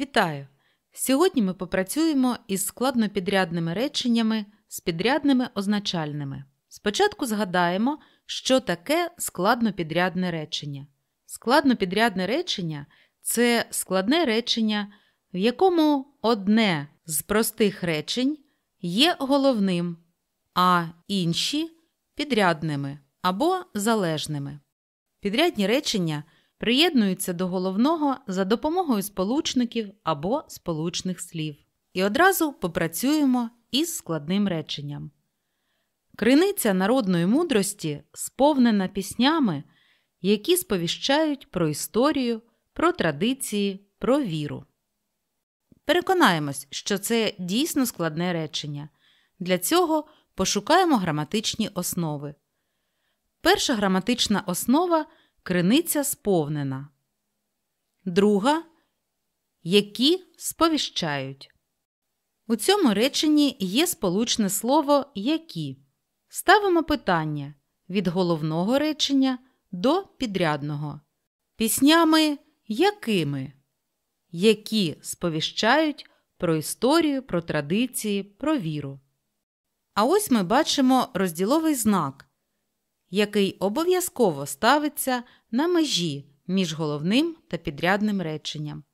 Вітаю! Сьогодні ми попрацюємо із складнопідрядними реченнями з підрядними означальними. Спочатку згадаємо, що таке складнопідрядне речення. Складнопідрядне речення це складне речення, в якому одне з простих речень є головним, а інші підрядними або залежними. Підрядні речення – приєднуються до головного за допомогою сполучників або сполучних слів. І одразу попрацюємо із складним реченням. Криниця народної мудрості сповнена піснями, які сповіщають про історію, про традиції, про віру. Переконаємось, що це дійсно складне речення. Для цього пошукаємо граматичні основи. Перша граматична основа Криниця сповнена. Друга, які сповіщають. У цьому реченні є сполучне слово які. Ставимо питання від головного речення до підрядного. Піснями якими, які сповіщають про історію, про традиції, про віру. А ось ми бачимо розділовий знак який обов'язково ставиться на межі між головним та підрядним реченням.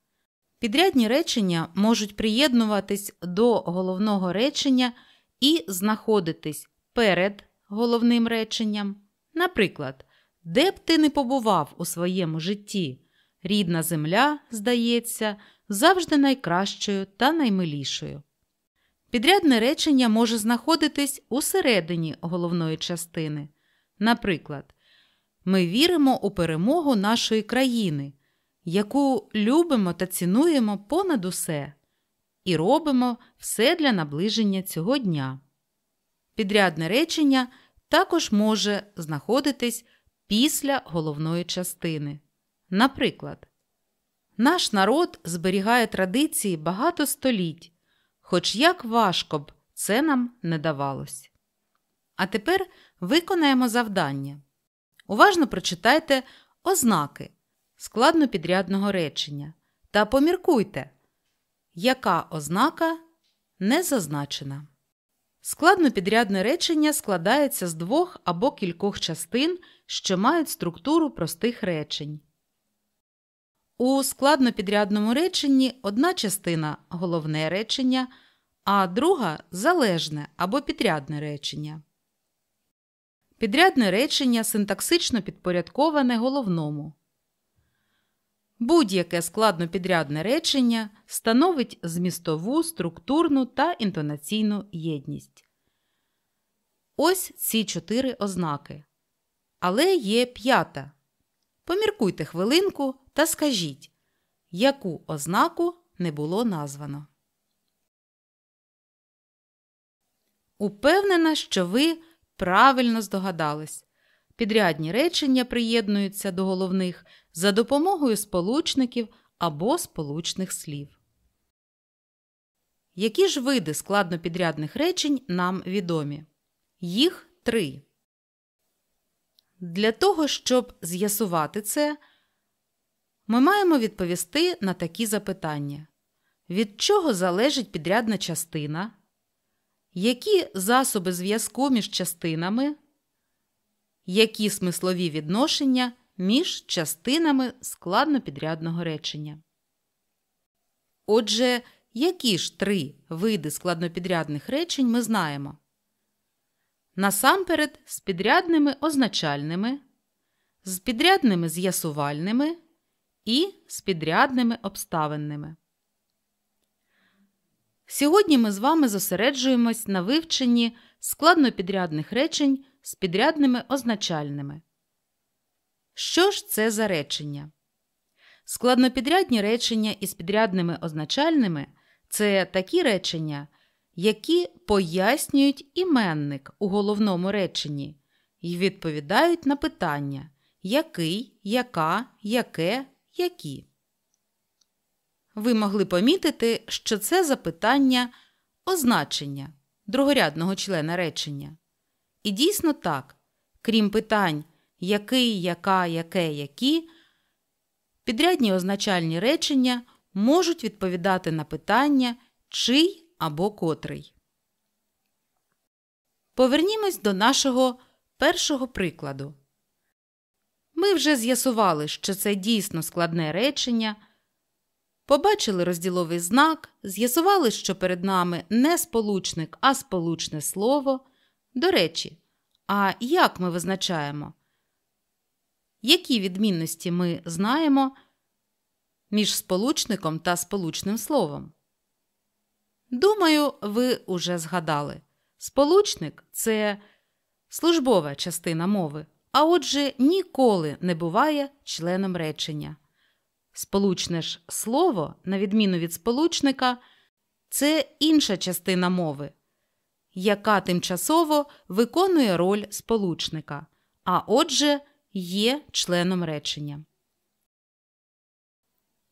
Підрядні речення можуть приєднуватись до головного речення і знаходитись перед головним реченням. Наприклад, де б ти не побував у своєму житті, рідна земля, здається, завжди найкращою та наймилішою. Підрядне речення може знаходитись у середині головної частини. Наприклад, ми віримо у перемогу нашої країни, яку любимо та цінуємо понад усе, і робимо все для наближення цього дня. Підрядне речення також може знаходитись після головної частини. Наприклад, наш народ зберігає традиції багато століть, хоч як важко б це нам не давалось. А тепер Виконаємо завдання. Уважно прочитайте ознаки складнопідрядного речення та поміркуйте, яка ознака не зазначена. Складнопідрядне речення складається з двох або кількох частин, що мають структуру простих речень. У складнопідрядному реченні одна частина головне речення, а друга залежне або підрядне речення. Підрядне речення синтаксично підпорядковане головному. Будь-яке складно-підрядне речення становить змістову, структурну та інтонаційну єдність. Ось ці чотири ознаки. Але є п'ята. Поміркуйте хвилинку та скажіть, яку ознаку не було названо. Упевнена, що ви Правильно здогадались. Підрядні речення приєднуються до головних за допомогою сполучників або сполучних слів. Які ж види складнопідрядних речень нам відомі? Їх три. Для того, щоб з'ясувати це, ми маємо відповісти на такі запитання: від чого залежить підрядна частина? які засоби зв'язку між частинами, які смислові відношення між частинами складнопідрядного речення. Отже, які ж три види складнопідрядних речень ми знаємо? Насамперед з підрядними означальними, з підрядними з'ясувальними і з підрядними обставинними. Сьогодні ми з вами зосереджуємось на вивченні складнопідрядних речень з підрядними означальними. Що ж це за речення? Складнопідрядні речення із підрядними означальними це такі речення, які пояснюють іменник у головному реченні і відповідають на питання який, яка, яке, які ви могли помітити, що це запитання означення другорядного члена речення. І дійсно так, крім питань який, яка, яке, які, підрядні означальні речення можуть відповідати на питання чий або котрий. Повернімось до нашого першого прикладу. Ми вже з'ясували, що це дійсно складне речення. Побачили розділовий знак, з'ясували, що перед нами не сполучник, а сполучне слово. До речі, а як ми визначаємо? Які відмінності ми знаємо між сполучником та сполучним словом? Думаю, ви уже згадали. Сполучник це службова частина мови, а отже, ніколи не буває членом речення. Сполучне ж слово, на відміну від сполучника, це інша частина мови, яка тимчасово виконує роль сполучника, а отже, є членом речення.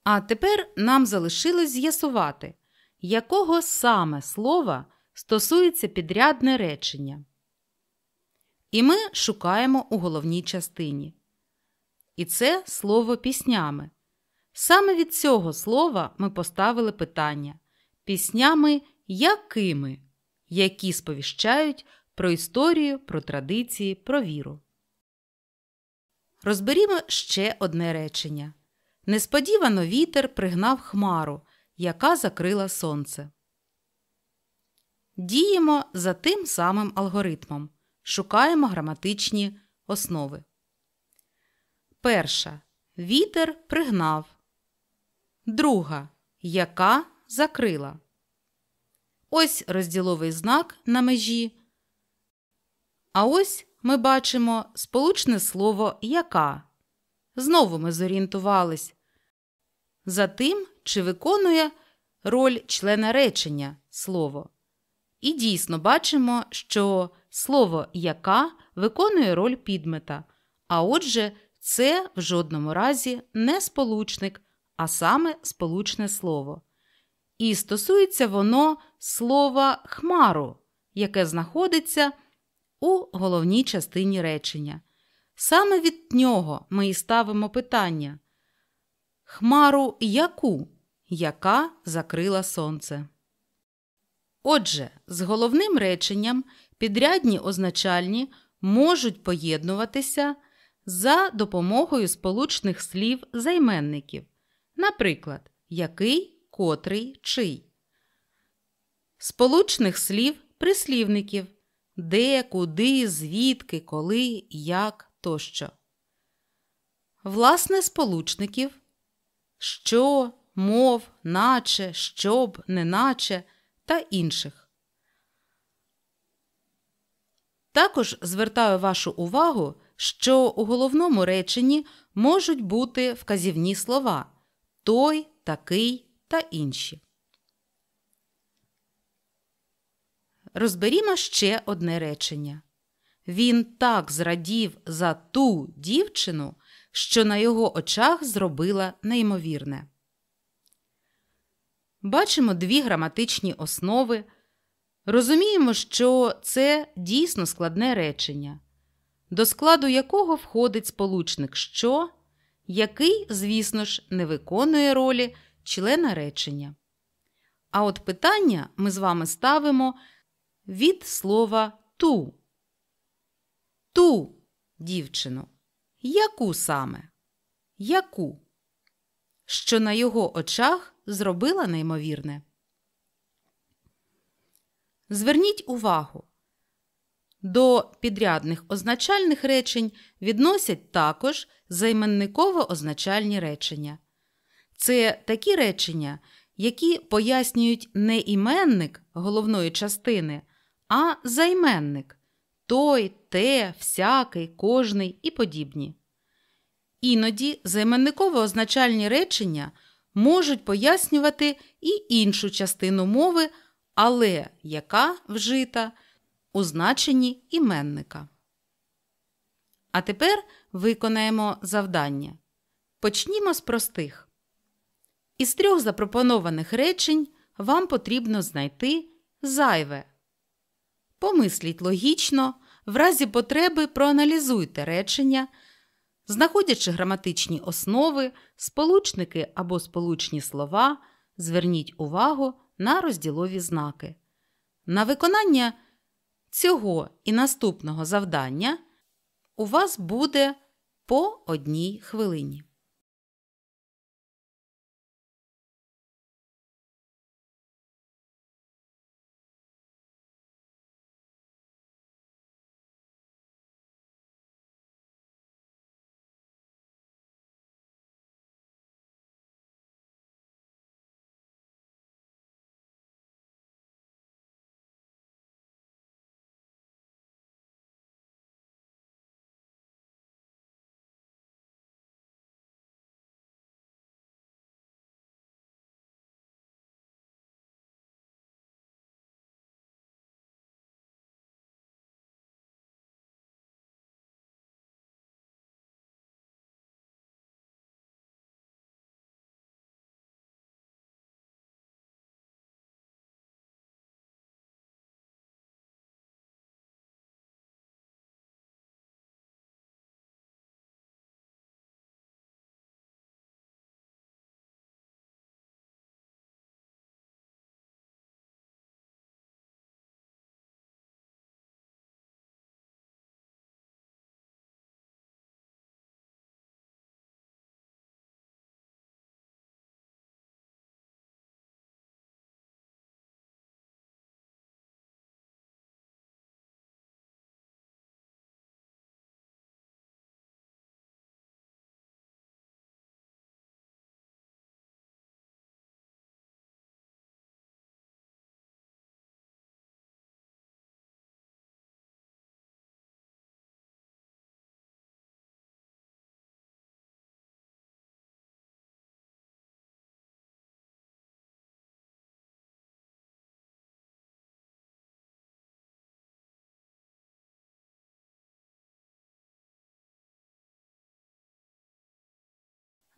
А тепер нам залишилось з'ясувати, якого саме слова стосується підрядне речення. І ми шукаємо у головній частині. І це слово піснями. Саме від цього слова ми поставили питання піснями якими, які сповіщають про історію, про традиції, про віру. Розберімо ще одне речення. Несподівано вітер пригнав хмару, яка закрила сонце. Діємо за тим самим алгоритмом. Шукаємо граматичні основи. Перша. Вітер пригнав друга, яка закрила. Ось розділовий знак на межі. А ось ми бачимо сполучне слово яка. Знову ми зорієнтувались. За тим, чи виконує роль члена речення слово. І дійсно бачимо, що слово яка виконує роль підмета. А отже, це в жодному разі не сполучник, а саме сполучне слово. І стосується воно слова хмару, яке знаходиться у головній частині речення. Саме від нього ми і ставимо питання Хмару яку, яка закрила сонце. Отже, з головним реченням підрядні означальні можуть поєднуватися за допомогою сполучних слів займенників. Наприклад, який, котрий, чий. Сполучних слів прислівників де, куди, звідки, коли, як тощо. Власне, сполучників що, мов, наче, щоб, неначе та інших. Також звертаю вашу увагу, що у головному реченні можуть бути вказівні слова той, такий та інші. Розберімо ще одне речення. Він так зрадів за ту дівчину, що на його очах зробила неймовірне. Бачимо дві граматичні основи. Розуміємо, що це дійсно складне речення, до складу якого входить сполучник що який, звісно ж, не виконує ролі члена речення. А от питання ми з вами ставимо від слова ту. Ту, дівчину, яку саме? Яку? Що на його очах зробила неймовірне. Зверніть увагу, до підрядних означальних речень відносять також займенниково-означальні речення. Це такі речення, які пояснюють не іменник головної частини, а займенник той, те, всякий, кожний і подібні. Іноді займенниково-означальні речення можуть пояснювати і іншу частину мови, але яка вжита у значенні іменника. А тепер виконаємо завдання. Почнімо з простих. Із трьох запропонованих речень вам потрібно знайти зайве. Помисліть логічно, в разі потреби проаналізуйте речення, знаходячи граматичні основи, сполучники або сполучні слова, зверніть увагу на розділові знаки. На виконання цього і наступного завдання у вас буде по одній хвилині.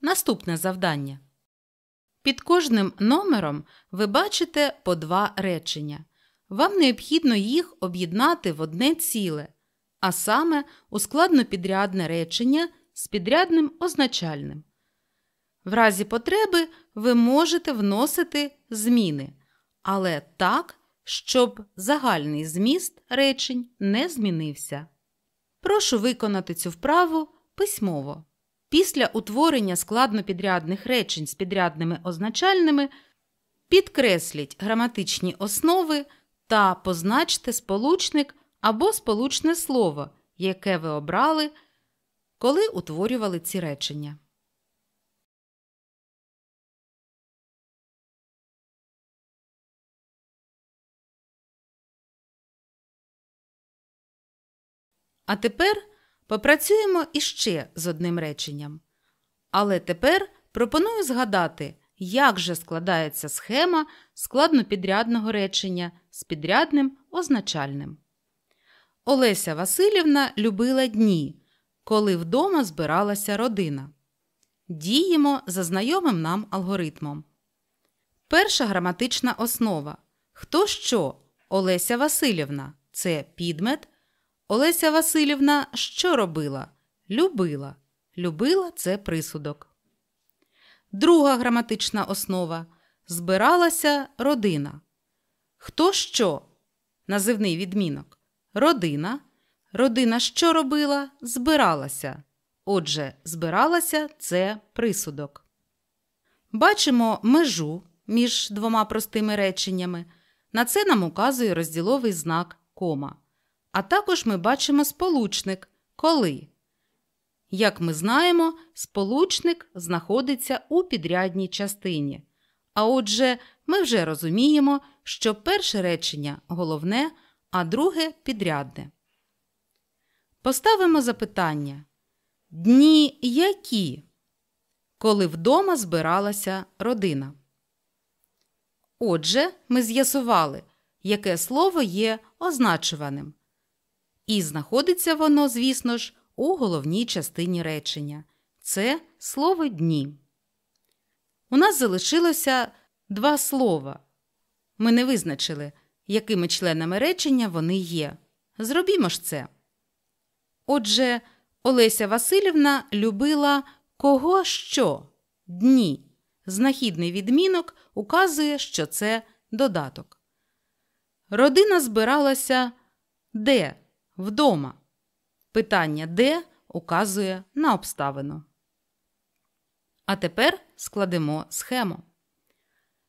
Наступне завдання. Під кожним номером ви бачите по два речення. Вам необхідно їх об'єднати в одне ціле, а саме у складнопідрядне речення з підрядним означальним. В разі потреби ви можете вносити зміни, але так, щоб загальний зміст речень не змінився. Прошу виконати цю вправу письмово після утворення складнопідрядних речень з підрядними означальними підкресліть граматичні основи та позначте сполучник або сполучне слово, яке ви обрали, коли утворювали ці речення. А тепер Попрацюємо іще з одним реченням. Але тепер пропоную згадати, як же складається схема складнопідрядного речення з підрядним означальним. Олеся Васильівна любила дні, коли вдома збиралася родина. Діємо за знайомим нам алгоритмом. Перша граматична основа. Хто що? Олеся Васильівна це підмет, Олеся Васильівна що робила? Любила. Любила це присудок. Друга граматична основа збиралася родина. Хто що? Називний відмінок. Родина. Родина що робила? Збиралася. Отже, збиралася це присудок. Бачимо межу між двома простими реченнями. На це нам указує розділовий знак кома. А також ми бачимо сполучник коли. Як ми знаємо, сполучник знаходиться у підрядній частині. А отже, ми вже розуміємо, що перше речення головне, а друге підрядне. Поставимо запитання. Дні які? Коли вдома збиралася родина. Отже, ми з'ясували, яке слово є означуваним. І знаходиться воно, звісно ж, у головній частині речення це слово дні. У нас залишилося два слова. Ми не визначили, якими членами речення вони є. Зробімо ж це. Отже, Олеся Васильівна любила кого що дні. Знахідний відмінок указує, що це додаток. Родина збиралася де вдома. Питання де указує на обставину. А тепер складемо схему.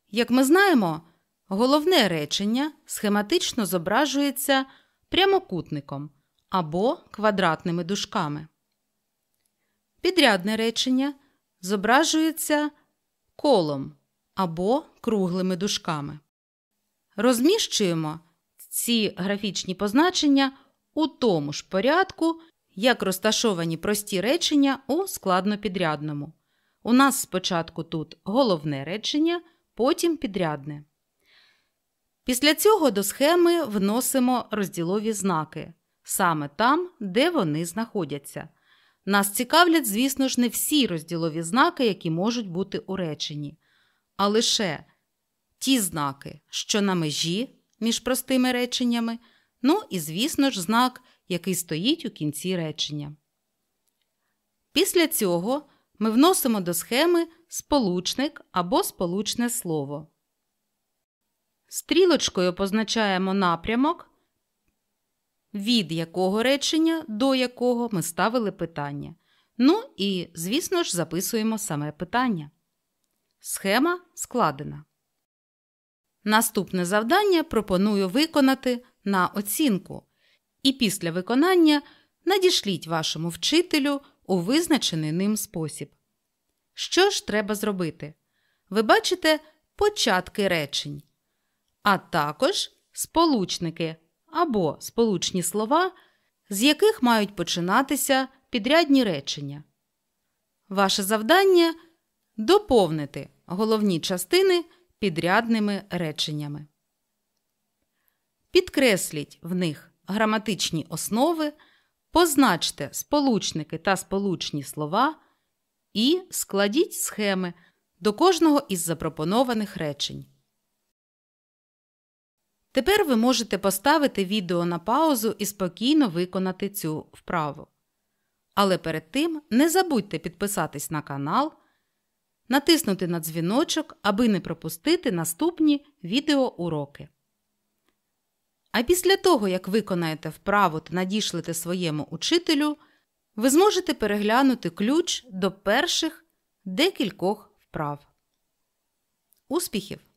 Як ми знаємо, головне речення схематично зображується прямокутником або квадратними дужками. Підрядне речення зображується колом або круглими дужками. Розміщуємо ці графічні позначення у тому ж порядку, як розташовані прості речення у складнопідрядному. У нас спочатку тут головне речення, потім підрядне. Після цього до схеми вносимо розділові знаки саме там, де вони знаходяться. Нас цікавлять, звісно ж, не всі розділові знаки, які можуть бути у реченні, а лише ті знаки, що на межі між простими реченнями. Ну і, звісно ж, знак, який стоїть у кінці речення. Після цього ми вносимо до схеми сполучник або сполучне слово. Стрілочкою позначаємо напрямок, від якого речення до якого ми ставили питання. Ну і, звісно ж, записуємо саме питання. Схема складена. Наступне завдання пропоную виконати на оцінку. І після виконання надішліть вашому вчителю у визначений ним спосіб. Що ж треба зробити? Ви бачите початки речень, а також сполучники або сполучні слова, з яких мають починатися підрядні речення. Ваше завдання доповнити головні частини підрядними реченнями. Підкресліть в них граматичні основи, позначте сполучники та сполучні слова і складіть схеми до кожного із запропонованих речень. Тепер ви можете поставити відео на паузу і спокійно виконати цю вправу. Але перед тим не забудьте підписатись на канал натиснути на дзвіночок, аби не пропустити наступні відеоуроки. А після того, як виконаєте вправу та надішлете своєму учителю, ви зможете переглянути ключ до перших декількох вправ. Успіхів!